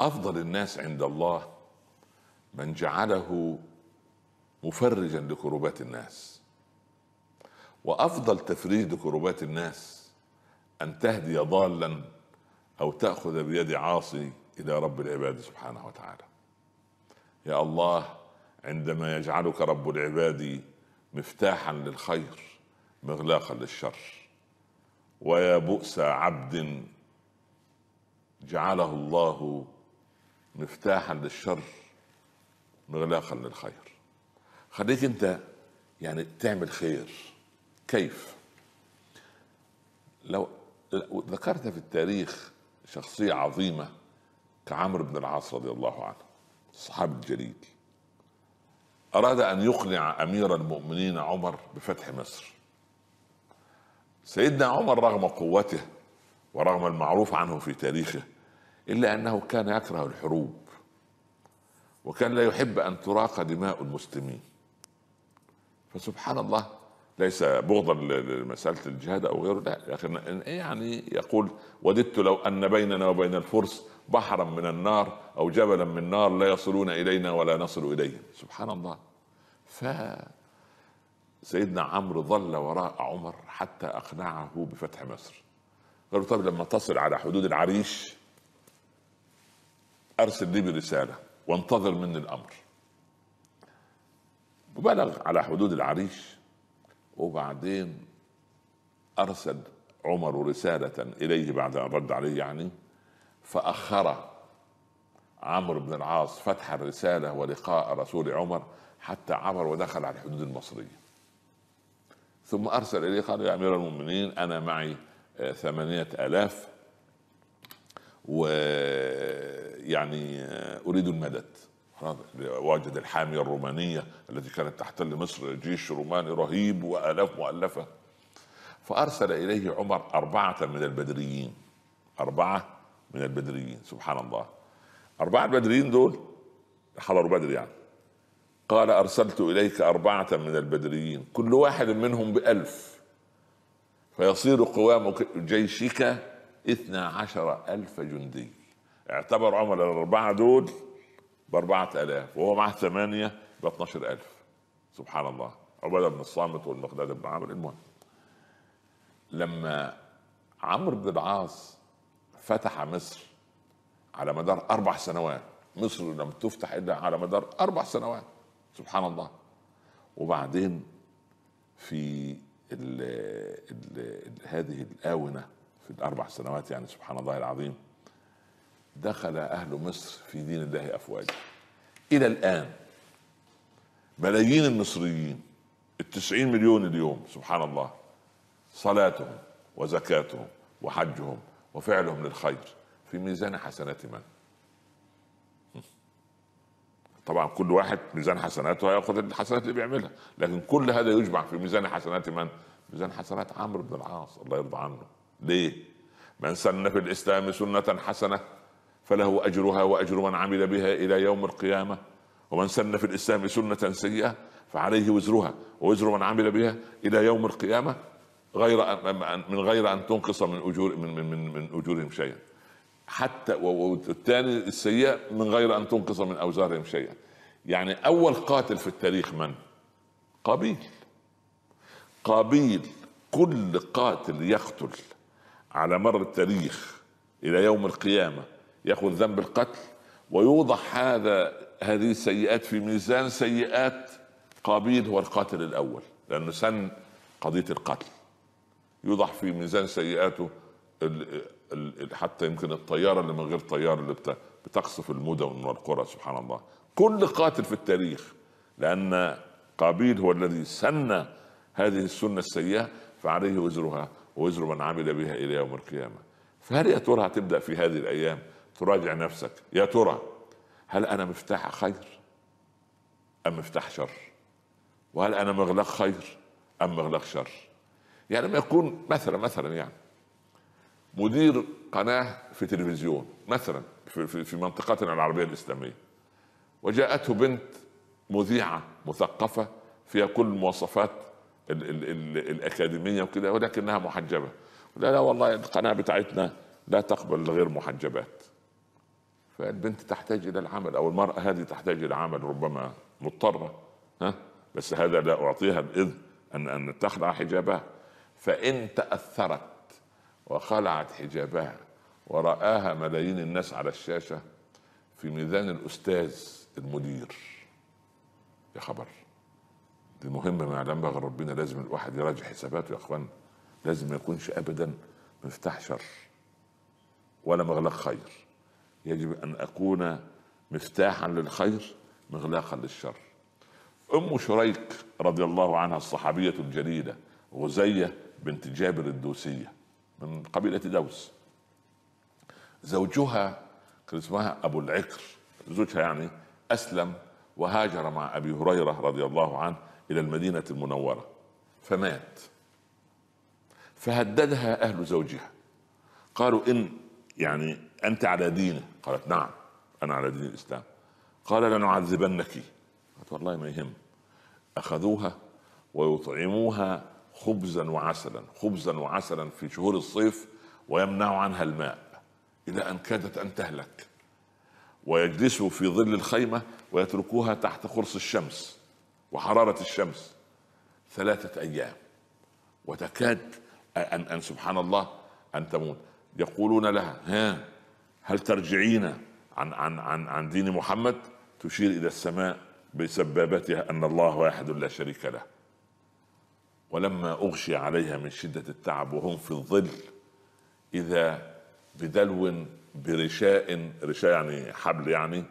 افضل الناس عند الله من جعله مفرجا لكروبات الناس وافضل تفريج لكروبات الناس ان تهدي ضالا او تاخذ بيد عاصي الى رب العباد سبحانه وتعالى يا الله عندما يجعلك رب العباد مفتاحا للخير مغلاقا للشر ويا بؤس عبد جعله الله مفتاحا للشر مغلاقا للخير خليك انت يعني تعمل خير كيف لو ذكرت في التاريخ شخصية عظيمة كعمرو بن العاص رضي الله عنه الصحابي الجليل أراد أن يقنع أمير المؤمنين عمر بفتح مصر سيدنا عمر رغم قوته ورغم المعروف عنه في تاريخه إلا أنه كان يكره الحروب وكان لا يحب أن تراق دماء المسلمين فسبحان الله ليس بغضا لمسألة الجهاد أو غيره لا يعني يقول وددت لو أن بيننا وبين الفرس بحرا من النار أو جبلا من نار لا يصلون إلينا ولا نصل إليهم سبحان الله ف سيدنا عمرو ظل وراء عمر حتى أقنعه بفتح مصر قالوا طب لما تصل على حدود العريش ارسل لي برساله وانتظر مني الامر وبلغ على حدود العريش وبعدين ارسل عمر رساله اليه بعد ان رد عليه يعني فاخر عمرو بن العاص فتح الرساله ولقاء رسول عمر حتى عبر ودخل على الحدود المصريه ثم ارسل اليه قال يا امير المؤمنين انا معي ثمانيه الاف و يعني اريد المدد وجد الحاميه الرومانيه التي كانت تحتل مصر جيش روماني رهيب والاف مؤلفه فارسل اليه عمر اربعه من البدريين اربعه من البدريين سبحان الله اربعه البدريين دول حضروا بدر يعني قال ارسلت اليك اربعه من البدريين كل واحد منهم بألف فيصير قوام جيشك اثنا عشر ألف جندي اعتبر عمر الاربعه دول ب 4000 وهو معاه ثمانيه ب 12000 سبحان الله عباده بن الصامت والمقداد بن عامر المهم لما عمرو بن العاص فتح مصر على مدار اربع سنوات مصر لم تفتح الا على مدار اربع سنوات سبحان الله وبعدين في الـ الـ هذه الاونه في الاربع سنوات يعني سبحان الله العظيم دخل أهل مصر في دين الله أفواجا إلى الآن ملايين المصريين التسعين مليون اليوم سبحان الله صلاتهم وزكاتهم وحجهم وفعلهم للخير في ميزان حسنات من طبعا كل واحد ميزان حسناته هياخذ الحسنات اللي بيعملها لكن كل هذا يجمع في ميزان حسنات من ميزان حسنات عمرو بن العاص الله يرضى عنه ليه من سن في الاسلام سنه حسنه فله اجرها واجر من عمل بها الى يوم القيامه ومن سن في الاسلام سنه سيئه فعليه وزرها ووزر من عمل بها الى يوم القيامه غير أن من غير ان تنقص من اجور من من من, من اجورهم شيئا حتى والثاني السيئه من غير ان تنقص من اوزارهم شيئا يعني اول قاتل في التاريخ من؟ قابيل قابيل كل قاتل يقتل على مر التاريخ الى يوم القيامه ياخذ ذنب القتل ويوضع هذا هذه السيئات في ميزان سيئات قابيل هو القاتل الاول لانه سن قضيه القتل يوضع في ميزان سيئاته الـ الـ حتى يمكن الطياره اللي من غير طيار اللي بتقصف المدن والقرى سبحان الله كل قاتل في التاريخ لان قابيل هو الذي سن هذه السنه السيئه فعليه وزرها ووزر من عمل بها الى يوم القيامه فهل يا ترى هتبدا في هذه الايام تراجع نفسك يا ترى هل انا مفتاح خير ام مفتاح شر وهل انا مغلق خير ام مغلق شر يعني لما يكون مثلا مثلا يعني مدير قناه في تلفزيون مثلا في, في منطقتنا العربيه الاسلاميه وجاءته بنت مذيعه مثقفه فيها كل المواصفات ال ال ال الاكاديميه وكده ولكنها محجبه لا لا والله القناه بتاعتنا لا تقبل غير محجبات فالبنت تحتاج الى العمل او المراه هذه تحتاج الى عمل ربما مضطره ها بس هذا لا اعطيها الاذن ان ان تخلع حجابها فان تاثرت وخلعت حجابها ورآها ملايين الناس على الشاشه في ميزان الاستاذ المدير يا خبر دي مهمه ما اعلم بها ربنا لازم الواحد يراجع حساباته يا اخوان لازم ما يكونش ابدا مفتاح شر ولا مغلق خير يجب ان اكون مفتاحا للخير مغلاقا للشر ام شريك رضي الله عنها الصحابيه الجليله غزيه بنت جابر الدوسيه من قبيله دوس زوجها كان اسمها ابو العكر زوجها يعني اسلم وهاجر مع ابي هريره رضي الله عنه الى المدينه المنوره فمات فهددها اهل زوجها قالوا ان يعني أنت على دينه قالت نعم أنا على دين الإسلام قال لنعذبنك قالت والله ما يهم أخذوها ويطعموها خبزا وعسلا خبزا وعسلا في شهور الصيف ويمنع عنها الماء إلى أن كادت أن تهلك ويجلسوا في ظل الخيمة ويتركوها تحت قرص الشمس وحرارة الشمس ثلاثة أيام وتكاد أن أن سبحان الله أن تموت يقولون لها ها هل ترجعين عن عن عن عن دين محمد تشير الى السماء بسبابتها ان الله واحد لا شريك له ولما اغشي عليها من شده التعب وهم في الظل اذا بدلو برشاء رشاء يعني حبل يعني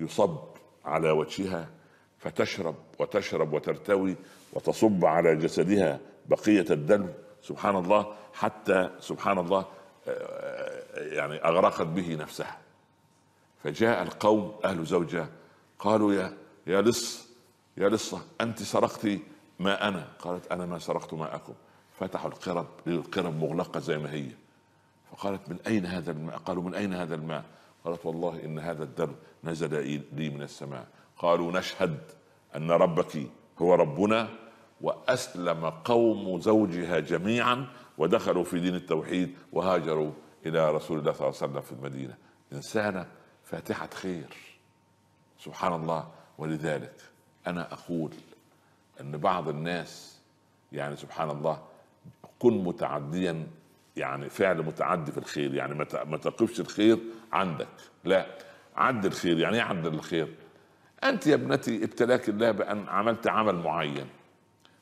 يصب على وجهها فتشرب وتشرب وترتوي وتصب على جسدها بقيه الدلو سبحان الله حتى سبحان الله آه، يعني اغرقت به نفسها فجاء القوم اهل زوجها قالوا يا يا لص يا لصه انت سرقتي ما انا قالت انا ما سرقت ماءكم فتحوا القرب للقرب مغلقه زي ما هي فقالت من اين هذا الماء قالوا من اين هذا الماء قالت والله ان هذا الدر نزل لي من السماء قالوا نشهد ان ربك هو ربنا واسلم قوم زوجها جميعا ودخلوا في دين التوحيد وهاجروا الى رسول الله صلى الله عليه وسلم في المدينه انسانه فاتحه خير سبحان الله ولذلك انا اقول ان بعض الناس يعني سبحان الله كن متعديا يعني فعل متعدي في الخير يعني ما تقفش الخير عندك لا عد الخير يعني ايه عد الخير انت يا ابنتي ابتلاك الله بان عملت عمل معين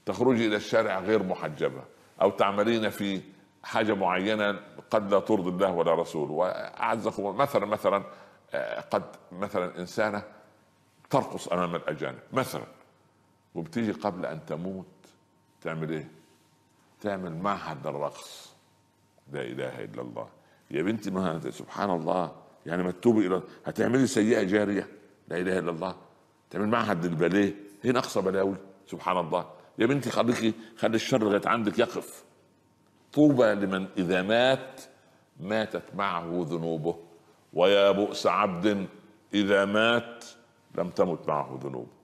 تخرجي الى الشارع غير محجبه او تعملين في حاجه معينه قد لا ترضي الله ولا رسوله وأعزكم مثلا مثلا قد مثلا انسانه ترقص امام الاجانب مثلا وبتيجي قبل ان تموت تعمل ايه؟ تعمل معهد للرقص لا اله الا الله يا بنتي ما سبحان الله يعني ما تتوبي الى هتعملي سيئه جاريه لا اله الا الله تعمل معهد للباليه هنا أقصى بلاوي سبحان الله يا بنتي خليكي خلي الشر لغايه عندك يقف طوبى لمن اذا مات ماتت معه ذنوبه ويا بؤس عبد اذا مات لم تمت معه ذنوبه